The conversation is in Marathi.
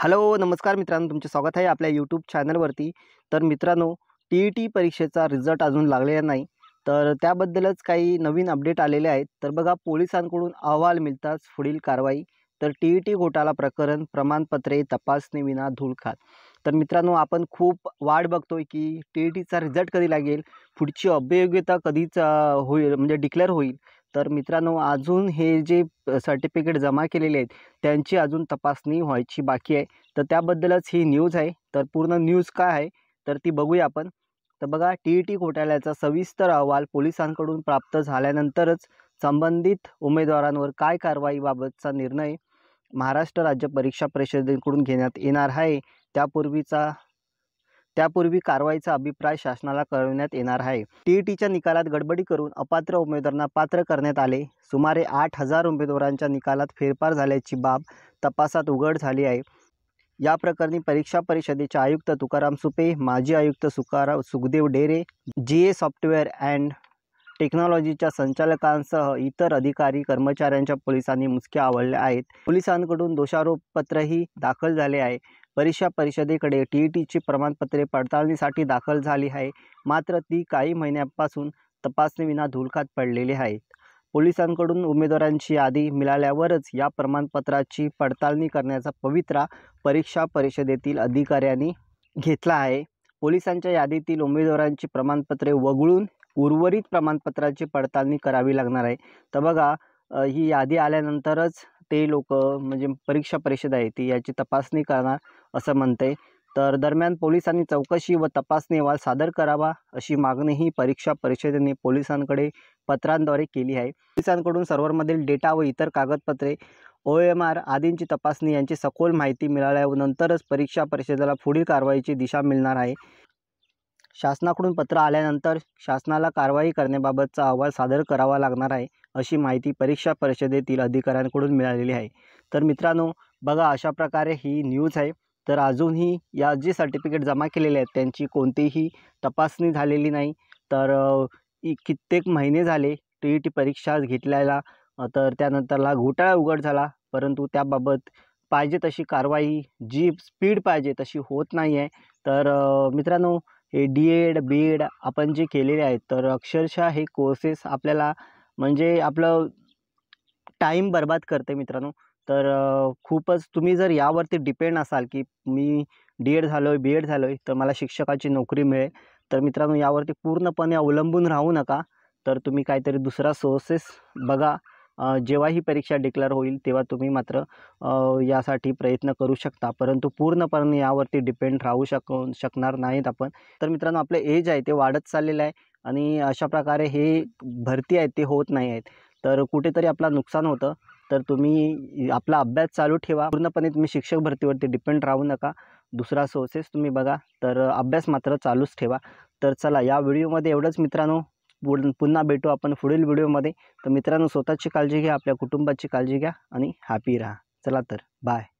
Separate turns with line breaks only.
हॅलो नमस्कार मित्रांनो तुमचे स्वागत आहे आपल्या यूट्यूब चॅनलवरती तर मित्रांनो टी ई टी परीक्षेचा रिझल्ट अजून लागलेला नाही तर त्याबद्दलच काही नवीन अपडेट आलेले आहेत तर बघा पोलिसांकडून अहवाल मिळताच पुढील कारवाई तर टी ई टी घोटाळा प्रकरण प्रमाणपत्रे तपासणीविना धूळखात तर मित्रांनो आपण खूप वाट बघतोय की टी ई टीचा रिझल्ट कधी लागेल पुढची अभियोग्यता कधीच होईल म्हणजे डिक्लेअर होईल तर मित्रांनो अजून हे जे सर्टिफिकेट जमा केलेले आहेत त्यांची अजून तपासणी व्हायची बाकी आहे तर त्याबद्दलच ही न्यूज आहे तर पूर्ण न्यूज काय आहे तर ती बघूया आपण तर बघा टी ई टी घोटाळ्याचा सविस्तर अहवाल पोलिसांकडून प्राप्त झाल्यानंतरच संबंधित उमेदवारांवर काय कारवाईबाबतचा निर्णय महाराष्ट्र राज्य परीक्षा परिषदेकडून घेण्यात येणार आहे त्यापूर्वीचा त्यापूर्वी कारवाईचा अभिप्राय शासनाला कळविण्यात येणार आहे टीच्या निकालात गडबडी करून अपात्र उमेदवारांना पात्र करण्यात आले सुमारे आठ हजार उमेदवारांच्या निकालात फेरफार झाल्याची बाब तपासात उघड झाली आहे या प्रकरणी परीक्षा परिषदेचे आयुक्त तुकाराम सुपे माजी आयुक्त सुकाराव Sukhdev Dere G A software and टेक्नॉलॉजीच्या संचालकांसह इतर अधिकारी कर्मचाऱ्यांच्या पोलिसांनी मुसक्या आवडल्या आहेत पोलिसांकडून दोषारोपपत्रही दाखल झाले आहे परीक्षा परिषदेकडे टी ई टीची प्रमाणपत्रे पडताळणीसाठी दाखल झाली आहे मात्र ती काही महिन्यांपासून तपासणीविना धुलखात पडलेली आहेत पोलिसांकडून उमेदवारांची यादी मिळाल्यावरच या प्रमाणपत्राची पडताळणी करण्याचा पवित्रा परीक्षा परिषदेतील अधिकाऱ्यांनी घेतला आहे पोलिसांच्या यादीतील उमेदवारांची प्रमाणपत्रे वगळून उर्वरित प्रमाणपत्राची पडताळणी करावी लागणार आहे तर बघा ही यादी आल्यानंतरच ते लोक म्हणजे परीक्षा परिषद आहे ती याची तपासणी करणार असं म्हणते तर दरम्यान पोलिसांनी चौकशी व तपासणी अहवाल सादर करावा अशी मागणीही परीक्षा परिषदेने पोलिसांकडे पत्रांद्वारे केली आहे पोलिसांकडून सर्व्हरमधील डेटा व इतर कागदपत्रे ओ एम आर आदींची तपासणी यांची सखोल माहिती मिळाल्यानंतरच परीक्षा परिषदेला पुढील कारवाईची दिशा मिळणार आहे शासनाकडून पत्र आल्यानंतर शासनाला कारवाई करण्याबाबतचा अहवाल सादर करावा लागणार आहे अशी माहिती परीक्षा परिषदेतील अधिकाऱ्यांकडून मिळालेली आहे तर मित्रांनो बघा अशा प्रकारे ही न्यूज आहे तर अजूनही या जे सर्टिफिकेट जमा केलेले आहेत त्यांची कोणतीही तपासणी झालेली नाही तर कित्येक महिने झाले टी ई टी परीक्षा घेतल्याला तर त्यानंतरला घोटाळा उघड झाला परंतु त्याबाबत पाहिजे तशी कारवाई जी स्पीड पाहिजे तशी होत नाही आहे तर मित्रांनो हे डी एड बी एड आपण जे केलेले आहेत तर अक्षरशः हे कोर्सेस आपल्याला म्हणजे आपलं टाईम बरबाद करते मित्रांनो तर खूपच तुम्ही जर यावरती डिपेंड असाल की मी डी एड झालो आहे बी एड झालो आहे तर मला शिक्षकाची नोकरी मिळेल तर मित्रांनो यावरती पूर्णपणे अवलंबून राहू नका तर तुम्ही काहीतरी दुसरा सोर्सेस बघा जेव्हा ही परीक्षा डिक्लेअर होईल तेव्हा तुम्ही मात्र यासाठी प्रयत्न करू शकता परंतु पूर्णपणे यावरती डिपेंड राहू शक शकणार नाहीत आपण तर मित्रांनो आपलं एज आहे ते वाढत चाललेलं आहे आणि अशा प्रकारे हे भरती आहेत ते होत नाही आहेत तर कुठेतरी आपला नुकसान होतं तर तुम्ही आपला अभ्यास चालू ठेवा पूर्णपणे तुम्ही शिक्षक भरतीवरती डिपेंड राहू नका दुसरा सोर्सेस तुम्ही बघा तर अभ्यास मात्र चालूच ठेवा तर चला या व्हिडिओमध्ये एवढंच मित्रांनो पुन्हा भेटू आपण पुढील व्हिडिओमध्ये तर मित्रांनो स्वतःची काळजी घ्या आपल्या कुटुंबाची काळजी घ्या आणि हॅपी राहा चला तर बाय